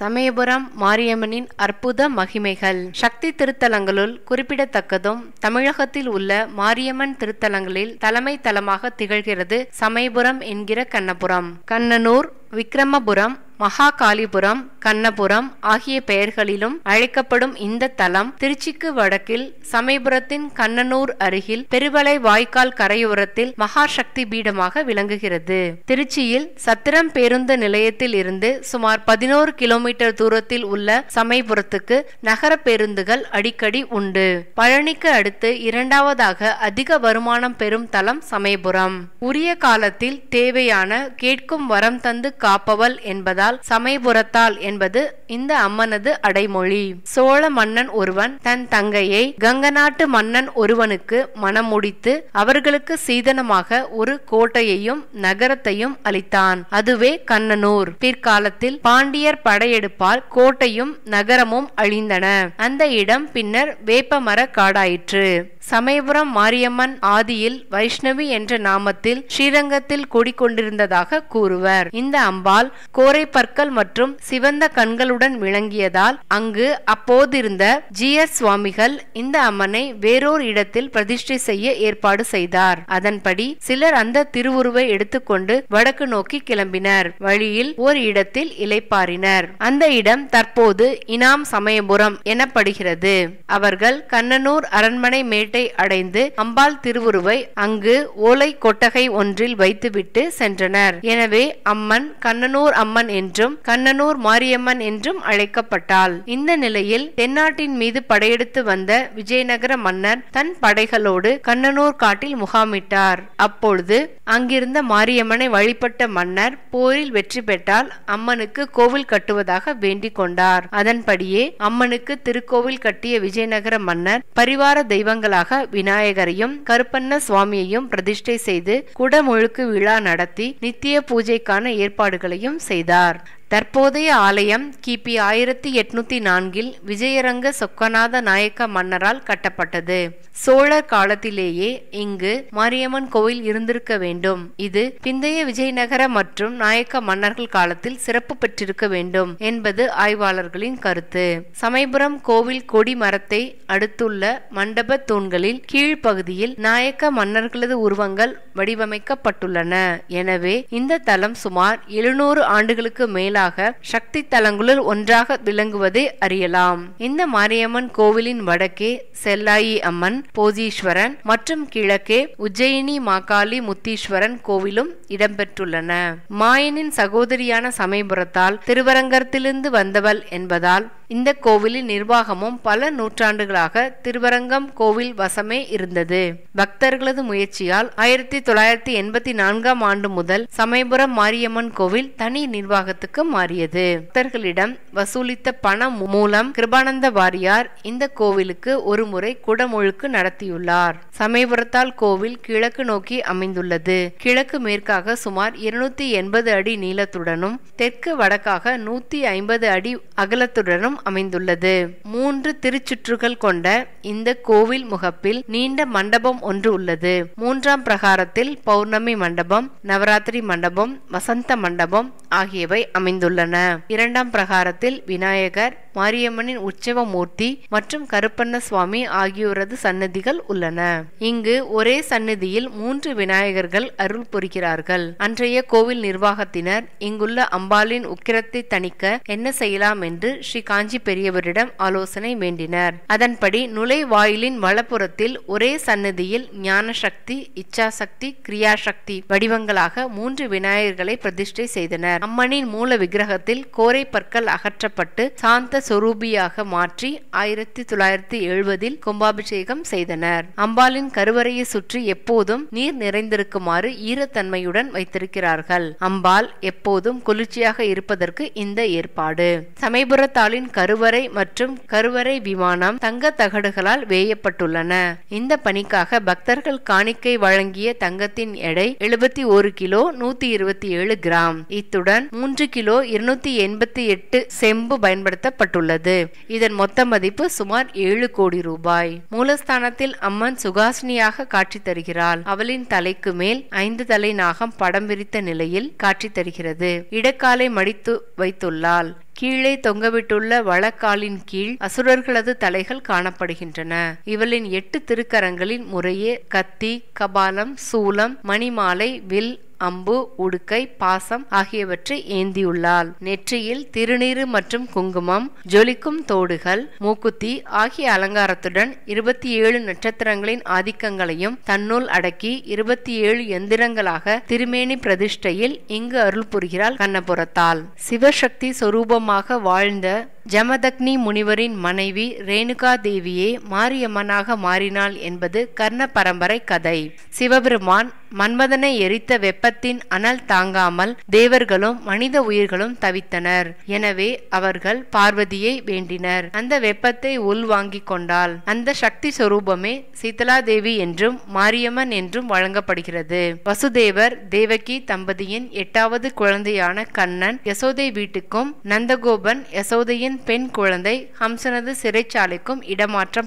சமயபுரம் மாரியம்மனின் அற்புத மகிமைகள் சக்தி திருத்தலங்களுள் குறிப்பிடத்தக்கதும் தமிழகத்தில் உள்ள மாரியம்மன் திருத்தலங்களில் தலைமை தலமாக திகழ்கிறது சமயபுரம் என்கிற கண்ணபுரம் கண்ணனூர் விக்ரமபுரம் மகாகாலிபுரம் கண்ணபுரம் ஆகிய பெயர்களிலும் அழைக்கப்படும் இந்த தலம் திருச்சிக்கு வடக்கில் சமயபுரத்தின் கண்ணனூர் அருகில் பெருவளை வாய்க்கால் கரையோரத்தில் மகாசக்தி பீடமாக விளங்குகிறது திருச்சியில் சத்திரம் பேருந்து நிலையத்தில் இருந்து சுமார் பதினோரு கிலோமீட்டர் தூரத்தில் உள்ள சமயபுரத்துக்கு நகர பேருந்துகள் அடிக்கடி உண்டு பழனிக்கு அடுத்து இரண்டாவதாக அதிக வருமானம் பெறும் தலம் சமயபுரம் உரிய காலத்தில் தேவையான கேட்கும் வரம் தந்து காப்பவள் என்பதால் என்பதால் சமயபுரத்தால் என்பது இந்த அம்மனது அடைமொழி சோழ மன்னன் ஒருவன் தன் தங்கையை கங்கநாட்டு மன்னன் ஒருவனுக்கு மனம் முடித்து அவர்களுக்கு சீதனமாக ஒரு கோட்டையையும் நகரத்தையும் அளித்தான் அதுவே கண்ணனூர் பிற்காலத்தில் பாண்டியர் படையெடுப்பால் கோட்டையும் நகரமும் அழிந்தன அந்த இடம் பின்னர் வேப்பமர காடாயிற்று சமயபுரம் மாரியம்மன் ஆதியில் வைஷ்ணவி என்ற நாமத்தில் ஸ்ரீரங்கத்தில் கூடிக்கொண்டிருந்ததாக கூறுவர் இந்த அம்பாள் கோரை பற்கள் மற்றும் சிவந்த கண்களுடன் விளங்கியதால் அங்கு அப்போதிருந்த ஜி எஸ் சுவாமிகள் இந்த அம்மனை வேறொரு இடத்தில் பிரதிஷ்டை செய்ய ஏற்பாடு செய்தார் அதன்படி சிலர் அந்த திருவுருவை எடுத்துக்கொண்டு வடக்கு நோக்கி கிளம்பினர் வழியில் ஒரு இடத்தில் இலைப்பாரினர் அந்த இடம் தற்போது இனாம் சமயபுரம் எனப்படுகிறது அவர்கள் கண்ணனூர் அரண்மனை மேட்டை நகரத்தை அடைந்து அம்பாள் திருவுருவை அங்கு ஓலை கொட்டகை ஒன்றில் வைத்துவிட்டு சென்றனர் எனவே அம்மன் கண்ணனூர் அம்மன் என்றும் கண்ணனூர் மாரியம்மன் என்றும் அழைக்கப்பட்டாள் இந்த நிலையில் தென்னாட்டின் மீது படையெடுத்து வந்த விஜயநகர மன்னர் தன் படைகளோடு கண்ணனூர் காட்டில் முகாமிட்டார் அப்பொழுது அங்கிருந்த மாரியம்மனை வழிபட்ட மன்னர் போரில் வெற்றி பெற்றால் அம்மனுக்கு கோவில் கட்டுவதாக வேண்டிக் கொண்டார் அதன்படியே அம்மனுக்கு திருக்கோவில் கட்டிய விஜயநகர மன்னர் பரிவார தெய்வங்களாக முறையாக விநாயகரையும் கருப்பண்ண சுவாமியையும் பிரதிஷ்டை செய்து குடமுழுக்கு விழா நடத்தி நித்திய பூஜைக்கான ஏற்பாடுகளையும் செய்தார் தற்போதைய ஆலயம் கிபி ஆயிரத்தி எட்நூத்தி நான்கில் விஜயரங்க சொக்கநாத நாயக்க மன்னரால் கட்டப்பட்டது சோழர் காலத்திலேயே இங்கு மாரியம்மன் கோயில் இருந்திருக்க வேண்டும் இது பிந்தைய விஜயநகர மற்றும் நாயக்க மன்னர்கள் காலத்தில் சிறப்பு பெற்றிருக்க வேண்டும் என்பது ஆய்வாளர்களின் கருத்து சமயபுரம் கோவில் கொடி மரத்தை அடுத்துள்ள மண்டப தூண்களில் கீழ்ப்பகுதியில் நாயக்க மன்னர்களது உருவங்கள் வடிவமைக்கப்பட்டுள்ளன எனவே இந்த தலம் சுமார் எழுநூறு ஆண்டுகளுக்கு மேலாக கோவிலாக சக்தி தலங்களுள் ஒன்றாக விளங்குவதை அறியலாம் இந்த மாரியம்மன் கோவிலின் வடக்கே செல்லாயி அம்மன் போதீஸ்வரன் மற்றும் கிழக்கே உஜ்ஜயினி மாகாளி முத்தீஸ்வரன் கோவிலும் இடம்பெற்றுள்ளன மாயனின் சகோதரியான சமயபுரத்தால் திருவரங்கத்திலிருந்து வந்தவள் என்பதால் இந்த கோவிலின் நிர்வாகமும் பல நூற்றாண்டுகளாக திருவரங்கம் கோவில் வசமே இருந்தது பக்தர்களது முயற்சியால் ஆயிரத்தி தொள்ளாயிரத்தி எண்பத்தி நான்காம் ஆண்டு முதல் சமயபுரம் மாரியம்மன் கோவில் தனி நிர்வாகத்துக்கு மாறியது பக்தர்களிடம் வசூலித்த பணம் மூலம் கிருபானந்த வாரியார் இந்த கோவிலுக்கு ஒரு முறை குடமுழுக்கு நடத்தியுள்ளார் சமயபுரத்தால் கோவில் கிழக்கு நோக்கி அமைந்துள்ளது கிழக்கு மேற்காக சுமார் இருநூத்தி எண்பது அடி நீளத்துடனும் தெற்கு வடக்காக நூத்தி ஐம்பது அடி அகலத்துடனும் அமைந்துள்ளது மூன்று திருச்சுற்றுகள் கொண்ட இந்த கோவில் முகப்பில் நீண்ட மண்டபம் ஒன்று உள்ளது மூன்றாம் பிரகாரத்தில் பௌர்ணமி மண்டபம் நவராத்திரி மண்டபம் வசந்த மண்டபம் ஆகியவை அமைந்துள்ளது அமைந்துள்ளன இரண்டாம் பிரகாரத்தில் விநாயகர் மாரியம்மனின் உற்சவமூர்த்தி மற்றும் கருப்பண்ண சுவாமி ஆகியோரது சன்னதிகள் உள்ளன இங்கு ஒரே சன்னதியில் மூன்று விநாயகர்கள் அருள் புரிகிறார்கள் அன்றைய கோவில் நிர்வாகத்தினர் இங்குள்ள அம்பாளின் உக்கிரத்தை தணிக்க என்ன செய்யலாம் என்று ஸ்ரீ காஞ்சி பெரியவரிடம் ஆலோசனை வேண்டினர் அதன்படி நுழைவாயிலின் வலப்புறத்தில் ஒரே சன்னதியில் ஞான சக்தி இச்சாசக்தி கிரியாசக்தி வடிவங்களாக மூன்று விநாயகர்களை பிரதிஷ்டை செய்தனர் அம்மனின் மூல விக்கிரகத்தில் கோரை பற்கள் அகற்றப்பட்டு சாந்த சொரூபியாக மாற்றி ஆயிரத்தி தொள்ளாயிரத்தி எழுபதில் கும்பாபிஷேகம் செய்தனர் அம்பாளின் கருவறையை சுற்றி எப்போதும் நீர் நிறைந்திருக்குமாறு ஈரத்தன்மையுடன் வைத்திருக்கிறார்கள் அம்பாள் எப்போதும் குளிர்ச்சியாக இருப்பதற்கு இந்த ஏற்பாடு சமயபுரத்தாளின் கருவறை மற்றும் கருவறை விமானம் தங்க தகடுகளால் வேயப்பட்டுள்ளன இந்த பணிக்காக பக்தர்கள் காணிக்கை வழங்கிய தங்கத்தின் எடை எழுபத்தி ஒரு கிலோ நூத்தி இருபத்தி ஏழு கிராம் இத்துடன் மூன்று கிலோ இருநூத்தி எண்பத்தி எட்டு செம்பு பயன்படுத்தப்பட்டு கட்டப்பட்டுள்ளது இதன் மொத்த மதிப்பு சுமார் ஏழு கோடி ரூபாய் மூலஸ்தானத்தில் அம்மன் சுகாசினியாக காட்சி தருகிறாள் அவளின் தலைக்கு மேல் ஐந்து தலை நாகம் படம் விரித்த நிலையில் காட்சி தருகிறது இடக்காலை மடித்து வைத்துள்ளாள் கீழே தொங்கவிட்டுள்ள வழக்காலின் கீழ் அசுரர்களது தலைகள் காணப்படுகின்றன இவளின் எட்டு திருக்கரங்களின் முறையே கத்தி கபாலம் சூலம் மணிமாலை வில் அம்பு உடுக்கை பாசம் ஆகியவற்றை ஏந்தியுள்ளாள் நெற்றியில் திருநீறு மற்றும் குங்குமம் ஜொலிக்கும் தோடுகள் மூக்குத்தி ஆகிய அலங்காரத்துடன் இருபத்தி ஏழு நட்சத்திரங்களின் ஆதிக்கங்களையும் தன்னுள் அடக்கி இருபத்தி ஏழு எந்திரங்களாக திருமேனி பிரதிஷ்டையில் இங்கு அருள் புரிகிறாள் கண்ணபுரத்தால் சிவசக்தி சொரூபம் சுகமாக வாழ்ந்த ஜமதக்னி முனிவரின் மனைவி ரேணுகா தேவியே மாரியம்மனாக மாறினாள் என்பது கர்ண பரம்பரை கதை சிவபெருமான் மன்மதனை எரித்த வெப்பத்தின் அனல் தாங்காமல் தேவர்களும் மனித உயிர்களும் தவித்தனர் எனவே அவர்கள் பார்வதியை வேண்டினர் அந்த வெப்பத்தை உள்வாங்கிக் கொண்டால் அந்த சக்தி சொரூபமே சீதலா தேவி என்றும் மாரியம்மன் என்றும் வழங்கப்படுகிறது வசுதேவர் தேவகி தம்பதியின் எட்டாவது குழந்தையான கண்ணன் யசோதை வீட்டுக்கும் நந்தகோபன் யசோதையின் பெண் குழந்தை ஹம்சனது சிறைச்சாலைக்கும்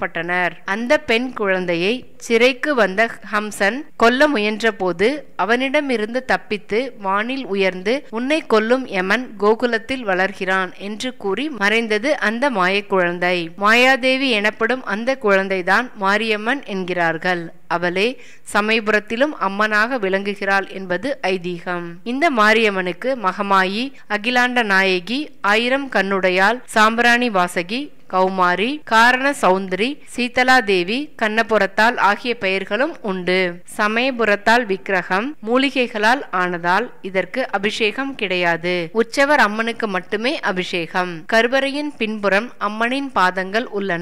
பட்டனர் அந்த பெண் குழந்தையை சிறைக்கு வந்த ஹம்சன் கொல்ல முயன்றபோது அவனிடமிருந்து தப்பித்து வானில் உயர்ந்து உன்னை கொல்லும் யமன் கோகுலத்தில் வளர்கிறான் என்று கூறி மறைந்தது அந்த மாயக்குழந்தை மாயாதேவி எனப்படும் அந்த குழந்தைதான் மாரியம்மன் என்கிறார்கள் அவளே சமயபுரத்திலும் அம்மனாக விளங்குகிறாள் என்பது ஐதீகம் இந்த மாரியம்மனுக்கு மகமாயி அகிலாண்ட நாயகி ஆயிரம் கண்ணுடையால் சாம்பிராணி வாசகி கௌமாரி காரண சௌந்தரி சீதலா தேவி கண்ணபுரத்தால் ஆகிய பெயர்களும் உண்டு சமயபுரத்தால் விக்கிரகம் மூலிகைகளால் ஆனதால் இதற்கு அபிஷேகம் கிடையாது உற்சவர் அம்மனுக்கு மட்டுமே அபிஷேகம் கருவறையின் பின்புறம் அம்மனின் பாதங்கள் உள்ளன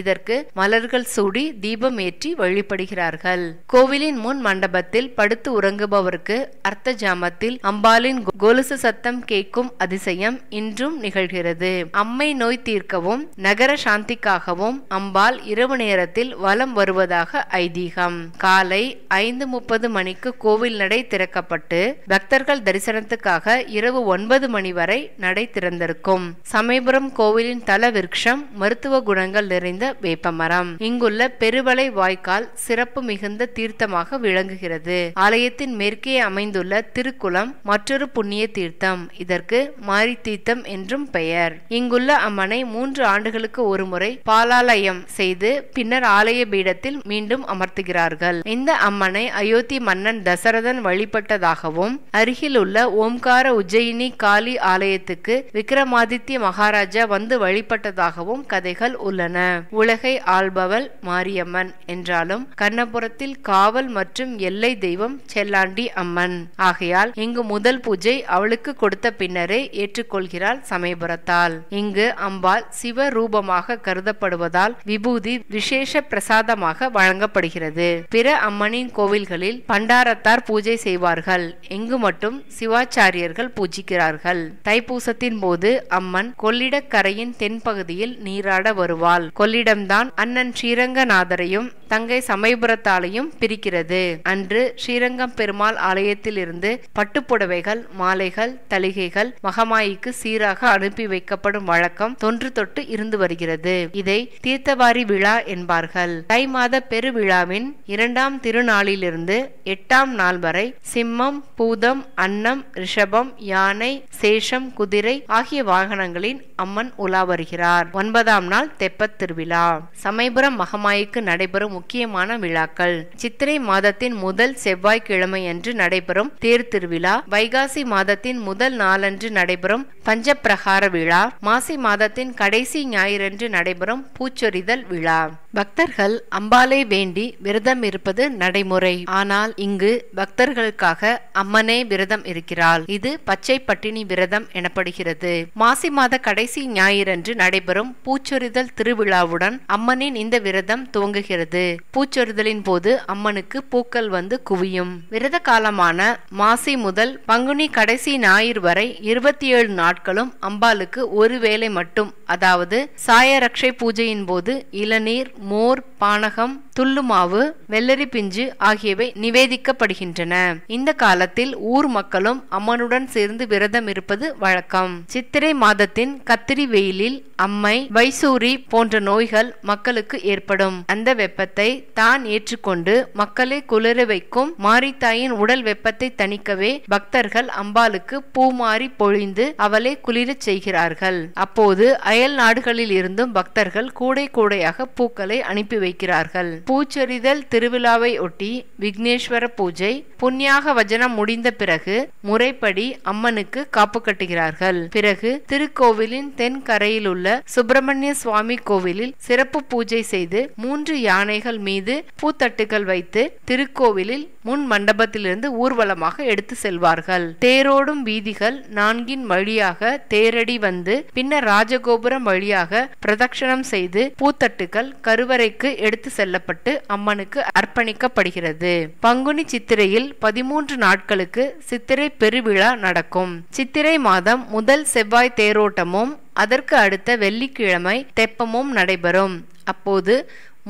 இதற்கு மலர்கள் சூடி தீபம் ஏற்றி வழிபடுகிறார்கள் கோவிலின் முன் மண்டபத்தில் படுத்து உறங்குபவருக்கு அர்த்த ஜாமத்தில் அம்பாலின் கொலுசு சத்தம் கேட்கும் அதிசயம் இன்றும் நிகழ்கிறது அம்மை நோய் தீர்க்கவும் நகர சாந்திக்காகவும் அம்பாள் இரவு நேரத்தில் வலம் வருவதாக ஐதீகம் காலை ஐந்து முப்பது மணிக்கு கோவில் நடை திறக்கப்பட்டு பக்தர்கள் தரிசனத்துக்காக இரவு ஒன்பது மணி வரை நடை திறந்திருக்கும் சமயபுரம் கோவிலின் தல விருட்சம் மருத்துவ குணங்கள் நிறைந்த வேப்பமரம் இங்குள்ள பெருவளை வாய்க்கால் சிறப்பு மிகுந்த தீர்த்தமாக விளங்குகிறது ஆலயத்தின் மேற்கே அமைந்துள்ள திருக்குளம் மற்றொரு புண்ணிய தீர்த்தம் இதற்கு மாரி தீர்த்தம் என்றும் பெயர் இங்குள்ள அம்மனை மூன்று ஆண்டு ஆண்டுகளுக்கு ஒருமுறை பாலாலயம் செய்து பின்னர் ஆலய பீடத்தில் மீண்டும் அமர்த்துகிறார்கள் இந்த அம்மனை அயோத்தி மன்னன் தசரதன் வழிபட்டதாகவும் அருகிலுள்ள ஓம்கார உஜ்ஜயினி காளி ஆலயத்துக்கு விக்ரமாதித்ய மகாராஜா வந்து வழிபட்டதாகவும் கதைகள் உள்ளன உலகை ஆள்பவள் மாரியம்மன் என்றாலும் கண்ணபுரத்தில் காவல் மற்றும் எல்லை தெய்வம் செல்லாண்டி அம்மன் ஆகையால் இங்கு முதல் பூஜை அவளுக்கு கொடுத்த பின்னரே ஏற்றுக்கொள்கிறாள் சமயபுரத்தால் இங்கு அம்பாள் சிவரூ ரூபமாக கருதப்படுவதால் விபூதி விசேஷ பிரசாதமாக வழங்கப்படுகிறது பிற அம்மனின் கோவில்களில் பண்டாரத்தார் பூஜை செய்வார்கள் எங்கு மட்டும் சிவாச்சாரியர்கள் பூஜிக்கிறார்கள் தைப்பூசத்தின் போது அம்மன் கொள்ளிடக்கரையின் தென்பகுதியில் நீராட வருவாள் கொள்ளிடம்தான் அண்ணன் ஸ்ரீரங்கநாதரையும் தங்கை சமயபுரத்தாலையும் பிரிக்கிறது அன்று ஸ்ரீரங்கம் பெருமாள் ஆலயத்தில் இருந்து பட்டுப்புடவைகள் மாலைகள் தலிகைகள் மகமாயிக்கு சீராக அனுப்பி வைக்கப்படும் வழக்கம் தொன்று தொட்டு இருந்து இருந்து வருகிறது இதை தீர்த்தவாரி விழா என்பார்கள் தை மாத பெருவிழாவின் இரண்டாம் திருநாளிலிருந்து எட்டாம் நாள் வரை சிம்மம் பூதம் அன்னம் ரிஷபம் யானை சேஷம் குதிரை ஆகிய வாகனங்களின் அம்மன் உலா வருகிறார் ஒன்பதாம் நாள் தெப்பத் திருவிழா சமயபுரம் மகமாய்க்கு நடைபெறும் முக்கியமான விழாக்கள் சித்திரை மாதத்தின் முதல் செவ்வாய்க்கிழமை அன்று நடைபெறும் தேர் திருவிழா வைகாசி மாதத்தின் முதல் நாளன்று நடைபெறும் பஞ்சப்பிரகார விழா மாசி மாதத்தின் கடைசி ஞாயிற்று ஞாயிறன்று நடைபெறும் பூச்சொரிதல் விழா பக்தர்கள் அம்பாலை வேண்டி விரதம் இருப்பது நடைமுறை ஆனால் இங்கு பக்தர்களுக்காக அம்மனே விரதம் இருக்கிறாள் இது பச்சை பட்டினி விரதம் எனப்படுகிறது மாசி மாத கடைசி ஞாயிறன்று நடைபெறும் பூச்சொரிதல் திருவிழாவுடன் அம்மனின் இந்த விரதம் துவங்குகிறது பூச்சொரிதலின் போது அம்மனுக்கு பூக்கள் வந்து குவியும் விரத காலமான மாசி முதல் பங்குனி கடைசி ஞாயிறு வரை இருபத்தி ஏழு நாட்களும் அம்பாளுக்கு ஒரு மட்டும் அதாவது சாய ரக்ஷை பூஜையின் போது இளநீர் மோர் பானகம் துள்ளுமாவு வெள்ளரி பிஞ்சு ஆகியவை நிவேதிக்கப்படுகின்றன இந்த காலத்தில் ஊர் மக்களும் அம்மனுடன் சேர்ந்து விரதம் இருப்பது வழக்கம் சித்திரை மாதத்தின் கத்திரி வெயிலில் அம்மை வைசூரி போன்ற நோய்கள் மக்களுக்கு ஏற்படும் அந்த வெப்பத்தை தான் ஏற்றுக்கொண்டு மக்களை குளிர வைக்கும் மாரித்தாயின் உடல் வெப்பத்தை தணிக்கவே பக்தர்கள் அம்பாளுக்கு பூமாரி பொழிந்து அவளை குளிரச் செய்கிறார்கள் அப்போது அயல் நாடுகளில் இருந்தும் பக்தர்கள் கூடை கூடையாக பூக்களை அனுப்பி வைக்கிறார்கள் பூச்சொரிதல் திருவிழாவை ஒட்டி விக்னேஸ்வர பூஜை புண்ணியாக வஜனம் முடிந்த பிறகு முறைப்படி அம்மனுக்கு காப்பு கட்டுகிறார்கள் பிறகு திருக்கோவிலின் தென்கரையில் உள்ள சுப்பிரமணிய சுவாமி கோவிலில் சிறப்பு பூஜை செய்து மூன்று யானைகள் மீது பூத்தட்டுகள் வைத்து திருக்கோவிலில் முன் மண்டபத்திலிருந்து ஊர்வலமாக எடுத்து செல்வார்கள் தேரோடும் வீதிகள் நான்கின் வழியாக தேரடி வந்து பின்னர் ராஜகோபுரம் வழியாக பிரதட்சணம் செய்து பூத்தட்டுகள் கருவறைக்கு எடுத்து செல்லப்படும் செய்யப்பட்டு அம்மனுக்கு அர்ப்பணிக்கப்படுகிறது பங்குனி சித்திரையில் பதிமூன்று நாட்களுக்கு சித்திரை பெருவிழா நடக்கும் சித்திரை மாதம் முதல் செவ்வாய் தேரோட்டமும் அதற்கு அடுத்த வெள்ளிக்கிழமை தெப்பமும் நடைபெறும் அப்போது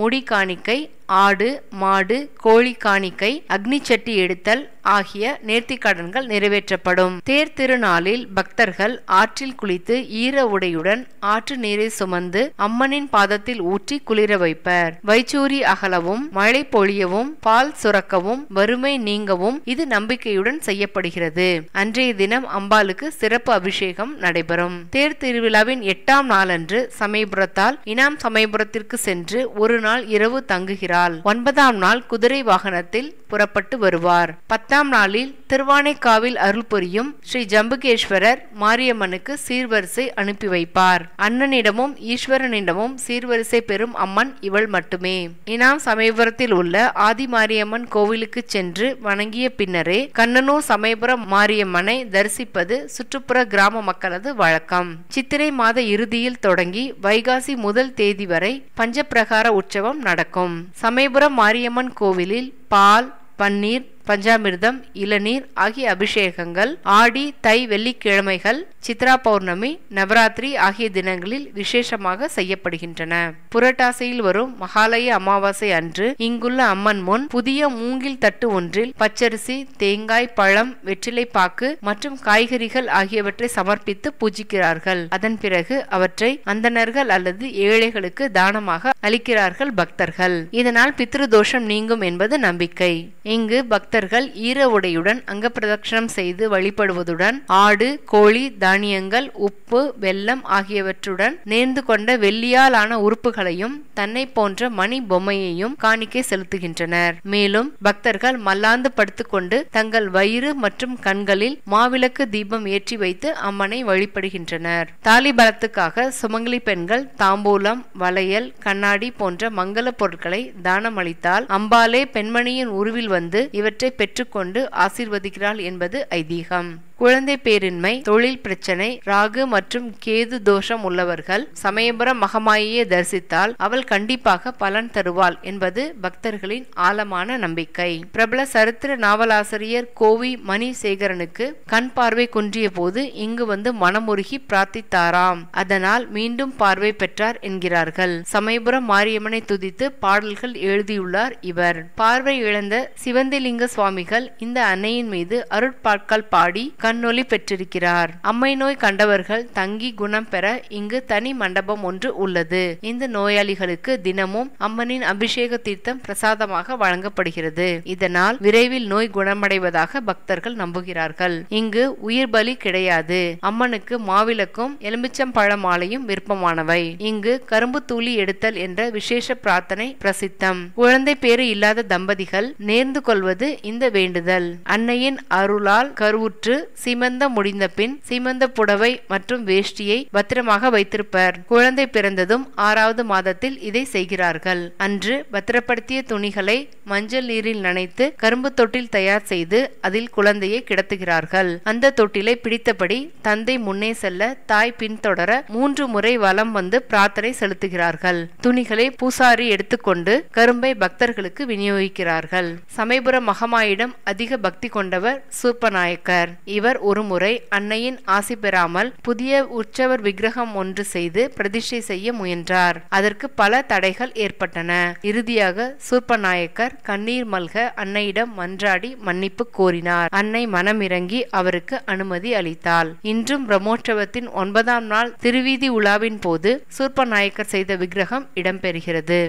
முடி காணிக்கை ஆடு மாடு கோழி காணிக்கை அக்னி சட்டி எடுத்தல் ஆகிய நேர்த்திக்கடன்கள் நிறைவேற்றப்படும் தேர் திருநாளில் பக்தர்கள் ஆற்றில் குளித்து ஈர உடையுடன் ஆற்று நீரை சுமந்து அம்மனின் பாதத்தில் ஊற்றி குளிர வைப்பர் வைச்சூரி அகலவும் மழை பொழியவும் பால் சுரக்கவும் வறுமை நீங்கவும் இது நம்பிக்கையுடன் செய்யப்படுகிறது அன்றைய தினம் அம்பாளுக்கு சிறப்பு அபிஷேகம் நடைபெறும் தேர் திருவிழாவின் எட்டாம் நாளன்று சமயபுரத்தால் இனாம் சமயபுரத்திற்கு சென்று ஒரு நாள் இரவு தங்குகிறாள் ஒன்பதாம் நாள் குதிரை வாகனத்தில் புறப்பட்டு வருவார் பத்த பத்தாம் நாளில் திருவானைக்காவில் அருள் புரியும் ஸ்ரீ ஜம்புகேஸ்வரர் மாரியம்மனுக்கு சீர்வரிசை அனுப்பி வைப்பார் அண்ணனிடமும் ஈஸ்வரனிடமும் சீர்வரிசை பெறும் அம்மன் இவள் மட்டுமே இனாம் சமயபுரத்தில் உள்ள ஆதி மாரியம்மன் கோவிலுக்கு சென்று வணங்கிய பின்னரே கண்ணனூர் சமயபுரம் மாரியம்மனை தரிசிப்பது சுற்றுப்புற கிராம மக்களது வழக்கம் சித்திரை மாத இறுதியில் தொடங்கி வைகாசி முதல் தேதி வரை பஞ்சப்பிரகார உற்சவம் நடக்கும் சமயபுரம் மாரியம்மன் கோவிலில் பால் பன்னீர் பஞ்சாமிர்தம் இளநீர் ஆகிய அபிஷேகங்கள் ஆடி தை வெள்ளிக்கிழமைகள் சித்ரா பௌர்ணமி நவராத்திரி ஆகிய தினங்களில் விசேஷமாக செய்யப்படுகின்றன புரட்டாசையில் வரும் மகாலய அமாவாசை அன்று இங்குள்ள அம்மன் முன் புதிய மூங்கில் தட்டு ஒன்றில் பச்சரிசி தேங்காய் பழம் வெற்றிலை பாக்கு மற்றும் காய்கறிகள் ஆகியவற்றை சமர்ப்பித்து பூஜிக்கிறார்கள் அதன் பிறகு அவற்றை அந்தணர்கள் அல்லது ஏழைகளுக்கு தானமாக அளிக்கிறார்கள் பக்தர்கள் இதனால் பித்ரு தோஷம் நீங்கும் என்பது நம்பிக்கை இங்கு பக்த பக்தர்கள் ஈர உடையுடன் அங்கப்பிரதட்சணம் செய்து வழிபடுவதுடன் ஆடு கோழி தானியங்கள் உப்பு வெல்லம் ஆகியவற்றுடன் நேர்ந்து கொண்ட வெள்ளியாலான உறுப்புகளையும் தன்னை போன்ற மணி பொம்மையையும் காணிக்கை செலுத்துகின்றனர் மேலும் பக்தர்கள் மல்லாந்து படுத்துக்கொண்டு தங்கள் வயிறு மற்றும் கண்களில் மாவிளக்கு தீபம் ஏற்றி வைத்து அம்மனை வழிபடுகின்றனர் தாலிபலத்துக்காக சுமங்கலி பெண்கள் தாம்பூலம் வளையல் கண்ணாடி போன்ற மங்கள பொருட்களை தானம் அளித்தால் அம்பாலே பெண்மணியின் உருவில் வந்து இவற்றை இவற்றை பெற்றுக்கொண்டு ஆசீர்வதிக்கிறாள் என்பது ஐதீகம் குழந்தை பேரின்மை தொழில் பிரச்சனை ராகு மற்றும் கேது தோஷம் உள்ளவர்கள் சமயபுரம் மகமாயியை தரிசித்தால் அவள் கண்டிப்பாக பலன் தருவாள் என்பது பக்தர்களின் ஆழமான நம்பிக்கை பிரபல சரித்திர நாவலாசிரியர் கோவி மணி சேகரனுக்கு கண் பார்வை குன்றிய போது இங்கு வந்து மனமுருகி பிரார்த்தித்தாராம் அதனால் மீண்டும் பார்வை பெற்றார் என்கிறார்கள் சமயபுரம் மாரியம்மனை துதித்து பாடல்கள் எழுதியுள்ளார் இவர் பார்வை இழந்த சிவந்திலிங்க சுவாமிகள் இந்த அன்னையின் மீது அருட்பாட்கள் பாடி கண் மண்ணொலி பெற்றிருக்கிறார் அம்மை நோய் கண்டவர்கள் தங்கி குணம் பெற இங்கு தனி மண்டபம் ஒன்று உள்ளது இந்த நோயாளிகளுக்கு தினமும் அம்மனின் அபிஷேக தீர்த்தம் பிரசாதமாக வழங்கப்படுகிறது இதனால் விரைவில் நோய் குணமடைவதாக பக்தர்கள் நம்புகிறார்கள் இங்கு உயிர் பலி கிடையாது அம்மனுக்கு மாவிளக்கும் எலுமிச்சம்பழ மாலையும் விருப்பமானவை இங்கு கரும்பு தூளி எடுத்தல் என்ற விசேஷ பிரார்த்தனை பிரசித்தம் குழந்தை பேறு இல்லாத தம்பதிகள் நேர்ந்து கொள்வது இந்த வேண்டுதல் அன்னையின் அருளால் கருவுற்று சிமந்த முடிந்தபின் சிமந்த புடவை மற்றும் வேஷ்டியை பத்திரமாக வைத்திருப்பர் குழந்தை பிறந்ததும் ஆறாவது மாதத்தில் இதை செய்கிறார்கள் அன்று பத்திரப்படுத்திய துணிகளை மஞ்சள் நீரில் நனைத்து கரும்பு தொட்டில் தயார் செய்து அதில் குழந்தையை கிடத்துகிறார்கள் அந்த தொட்டிலை பிடித்தபடி தந்தை முன்னே செல்ல தாய் பின்தொடர மூன்று முறை வலம் வந்து பிரார்த்தனை செலுத்துகிறார்கள் துணிகளை பூசாரி எடுத்துக்கொண்டு கரும்பை பக்தர்களுக்கு விநியோகிக்கிறார்கள் சமயபுர மகமாயிடம் அதிக பக்தி கொண்டவர் சூப்பநாயக்கர் இவர் ஒருமுறை அன்னையின் ஆசி பெறாமல் புதிய உற்சவர் விக்கிரகம் ஒன்று செய்து பிரதிஷ்டை செய்ய முயன்றார் அதற்கு பல தடைகள் ஏற்பட்டன இறுதியாக சூர்பநாயக்கர் கண்ணீர் மல்க அன்னையிடம் மன்றாடி மன்னிப்பு கோரினார் அன்னை மனமிறங்கி அவருக்கு அனுமதி அளித்தாள் இன்றும் பிரம்மோற்சவத்தின் ஒன்பதாம் நாள் திருவீதி உலாவின் போது சூர்பநாயக்கர் செய்த விக்கிரகம் இடம்பெறுகிறது